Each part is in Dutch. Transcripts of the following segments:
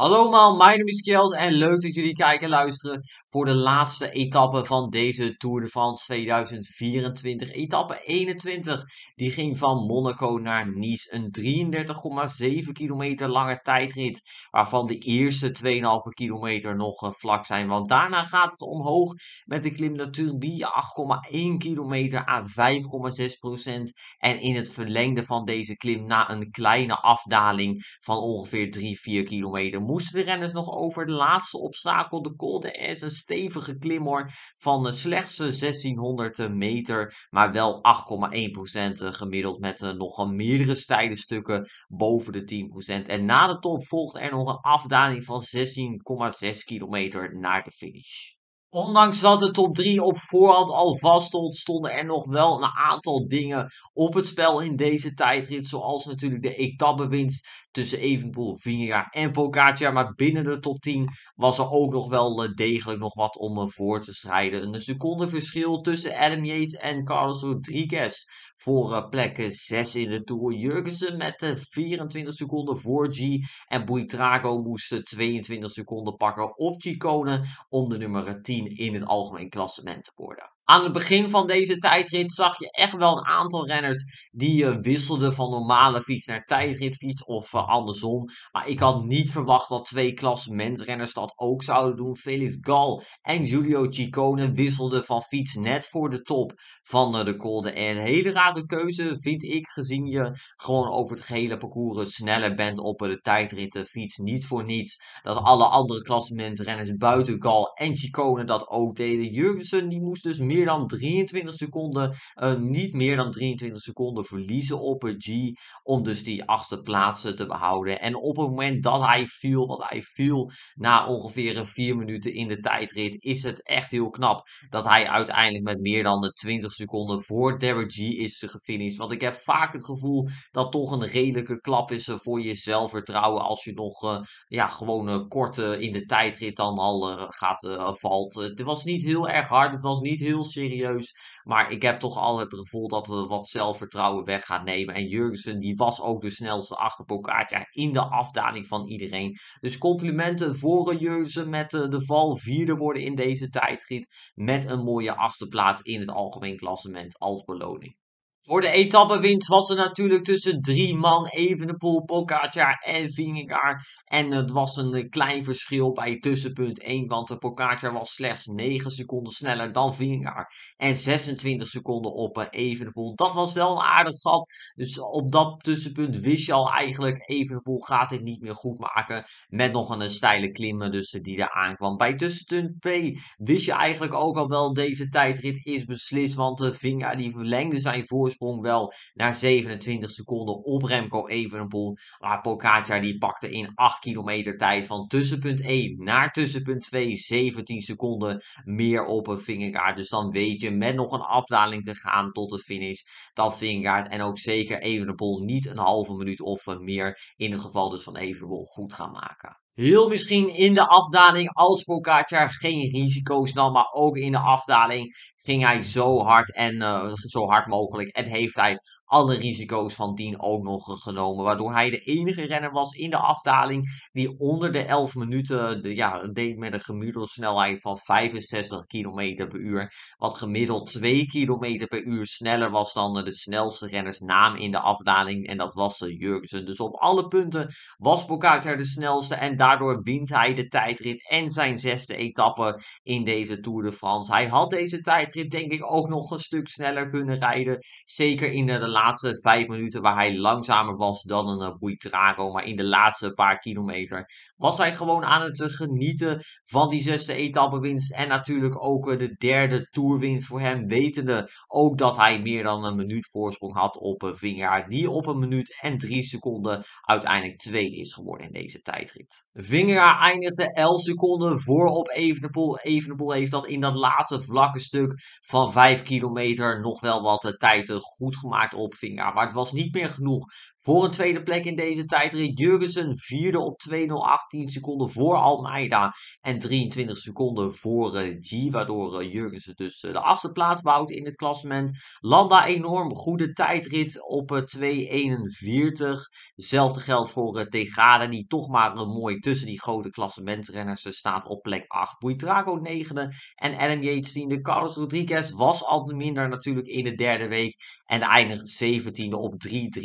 Hallo allemaal, mijn naam is Kjeld en leuk dat jullie kijken en luisteren voor de laatste etappe van deze Tour de France 2024. Etappe 21, die ging van Monaco naar Nice. Een 33,7 kilometer lange tijdrit, waarvan de eerste 2,5 kilometer nog eh, vlak zijn. Want daarna gaat het omhoog met de klim naar Turbie, 8,1 kilometer aan 5,6 procent. En in het verlengde van deze klim na een kleine afdaling van ongeveer 3-4 kilometer moesten de renners nog over. De laatste obstakel, de Col de S, een stevige klimmer van slechts 1600 eh, meter. Maar wel 8,1% eh, gemiddeld met eh, nog meerdere steile stukken boven de 10%. En na de top volgt er nog een afdaling van 16,6 kilometer naar de finish. Ondanks dat de top 3 op voorhand al vaststond, stonden er nog wel een aantal dingen op het spel in deze tijdrit. Zoals natuurlijk de etappewinst tussen Evenpoel, Vingegaard en Pogacar. Maar binnen de top 10 was er ook nog wel eh, degelijk nog wat om eh, voor te strijden. Een seconde verschil tussen Adam Yates en Carlos Rodriguez. Voor eh, plek 6 in de Tour. Jurgensen met 24 seconden voor G. En Boeitrago moest 22 seconden pakken op Chicone. Om de nummer 10 in het algemeen klassement te worden aan het begin van deze tijdrit zag je echt wel een aantal renners die uh, wisselden van normale fiets naar tijdritfiets of eh, andersom. Maar ik had niet verwacht dat twee klassementsrenners dat ook zouden doen. Felix Gal en Giulio Ciccone wisselden van fiets net voor de top van eh, de Col de Een hele rare keuze vind ik, gezien je gewoon over het gehele parcours sneller bent op de fiets Niet voor niets dat alle andere klassementsrenners buiten Gal en Ciccone dat ook deden. Jurgensen die moest dus meer meer dan 23 seconden, eh, niet meer dan 23 seconden verliezen op het G. Om dus die achtste plaatsen te behouden. En op het moment dat hij viel, wat hij viel na ongeveer 4 minuten in de tijdrit, is het echt heel knap dat hij uiteindelijk met meer dan de 20 seconden voor Derek G is gefinished. Want ik heb vaak het gevoel dat toch een redelijke klap is eh, voor je zelfvertrouwen als je nog eh, ja, gewoon uh, kort in de tijdrit dan al gaat valt. Het was niet heel erg hard, het was niet heel serieus. Maar ik heb toch al het gevoel dat we wat zelfvertrouwen weg gaan nemen. En Jurgensen, die was ook de snelste achter in de afdaling van iedereen. Dus complimenten voor Jurgensen met eh, de val. Vierde worden in deze tijdrit. Met een mooie achtste plaats in het algemeen klassement als beloning. Voor de etappewinst was er natuurlijk tussen drie man Evenepoel, Pogacar en Vingegaard. En het was een eh, klein verschil bij tussenpunt 1, want de was slechts 9 seconden sneller dan Vingegaard. En 26 seconden op eh, Evenepoel. Dat was wel een aardig zat. Dus op dat tussenpunt wist je al eigenlijk, Evenepoel gaat dit niet meer goed maken. Met nog een eh, steile klimmen dus die daar aankwam. Bij tussenpunt 2. wist je eigenlijk ook al wel deze tijdrit is beslist, want de Vingegaard die verlengde zijn voorsprong sprong wel naar 27 seconden op Remco Evenepoel. Maar Pogacar die pakte in 8 kilometer tijd van tussenpunt 1 naar tussenpunt 2 17 seconden meer op een vingerkaart. Dus dan weet je met nog een afdaling te gaan tot de finish dat vingerkaart en ook zeker Evenepoel niet een halve minuut of meer in het geval dus van Evenepoel goed gaan maken heel misschien in de afdaling als Pogacar geen risico's dan, maar ook in de afdaling ging hij zo hard en eh, zo hard mogelijk en heeft hij alle risico's van Dien ook nog genomen. Waardoor hij de enige renner was in de afdaling die onder de 11 minuten de, ja, deed met een gemiddelde snelheid van 65 km per uur. Wat gemiddeld 2 km per uur sneller was dan de snelste rennersnaam in de afdaling. En dat was eh, Jurgensen. Dus op alle punten was Pogacar de snelste. En daardoor wint hij de tijdrit en zijn zesde etappe in deze Tour de France. Hij had deze tijdrit denk ik ook nog een stuk sneller kunnen rijden. Zeker in de laatste vijf minuten waar hij langzamer was dan een Buitrago. Maar in de laatste paar kilometer was hij gewoon aan het eh, genieten van die zesde etappewinst. En natuurlijk ook eh, de derde toerwinst voor hem. Wetende ook dat hij meer dan een minuut voorsprong had op eh, Vingegaard. Die op een minuut en drie seconden uiteindelijk tweede is geworden in deze tijdrit. Vingegaard eindigde 11 seconden voor op Evenepoel. Evenepoel heeft dat in dat laatste vlakke stuk van 5 kilometer nog wel wat tijd goed gemaakt op Vingegaard. Maar het was niet meer genoeg voor een tweede plek in deze tijdrit. Jurgensen vierde op 2.018 seconden voor Almeida. En 23 seconden voor eh, G. Waardoor eh, Jurgensen dus eh, de achtste plaats bouwt in het klassement. Landa enorm goede tijdrit op 2.41. Hetzelfde geldt voor Tegada. Die toch maar mooi tussen die grote klassementrenners staat op plek 8. Buitrago negende. En Adam Yates tiende. Carlos Rodriguez was al minder natuurlijk in de derde week. En eindigt 17e op 3.53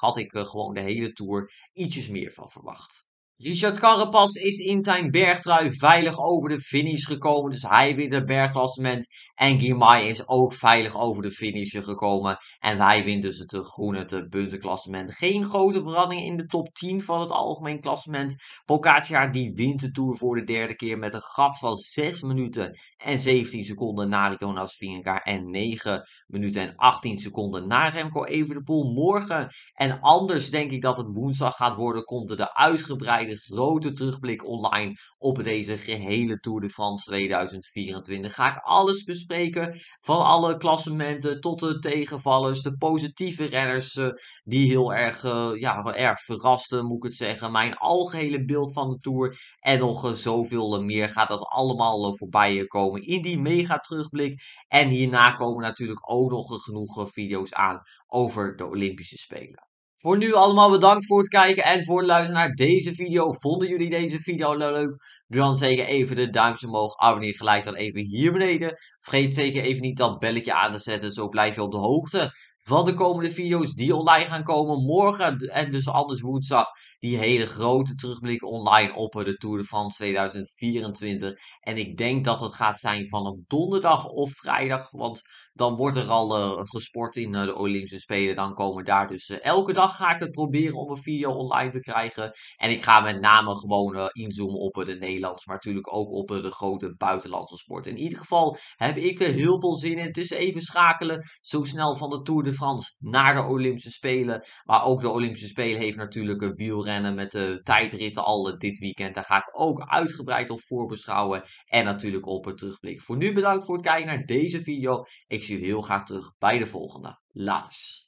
had ik eh, gewoon de hele tour ietsjes meer van verwacht. Richard Carapaz is in zijn bergtrui veilig over de finish gekomen. Dus hij wint het bergklassement. En Guimai is ook veilig over de finish gekomen. En hij wint dus het groene het puntenklassement. Geen grote verandering in de top 10 van het algemeen klassement. Pogacar die wint de Tour voor de derde keer met een gat van 6 minuten en 17 seconden na Jonas Vingegaard. En 9 minuten en 18 seconden na Remco Evenepoel. Morgen en anders denk ik dat het woensdag gaat worden. Komt er de uitgebreide grote terugblik online op deze gehele Tour de France 2024. Ga ik alles bespreken van alle klassementen tot de tegenvallers, de positieve renners eh, die heel erg, eh, ja, erg verrasten moet ik het zeggen. Mijn algehele beeld van de Tour en nog eh, zoveel meer gaat dat allemaal voorbij komen in die mega terugblik. En hierna komen natuurlijk ook nog genoeg video's aan over de Olympische Spelen. Voor nu allemaal bedankt voor het kijken en voor het luisteren naar deze video. Vonden jullie deze video nou leuk? Doe dan zeker even de duimpjes omhoog. Abonneer gelijk dan even hier beneden. Vergeet zeker even niet dat belletje aan te zetten. Zo blijf je op de hoogte van de komende video's die online gaan komen. Morgen en dus anders woensdag die hele grote terugblik online op de Tour de France 2024. En ik denk dat het gaat zijn vanaf donderdag of vrijdag, want dan wordt er al eh, gesport in eh, de Olympische Spelen. Dan komen daar dus eh, elke dag ga ik het proberen om een video online te krijgen. En ik ga met name gewoon inzoomen op de Nederlands, maar natuurlijk ook op de grote buitenlandse sport. In ieder geval heb ik er heel veel zin in. Het is even schakelen zo snel van de Tour de France naar de Olympische Spelen. Maar ook de Olympische Spelen heeft natuurlijk een wielrennen met de tijdritten al dit weekend. Daar ga ik ook uitgebreid op voorbeschouwen en natuurlijk op het terugblik. Voor nu bedankt voor het kijken naar deze video. Ik zie u heel graag terug bij de volgende. Laters.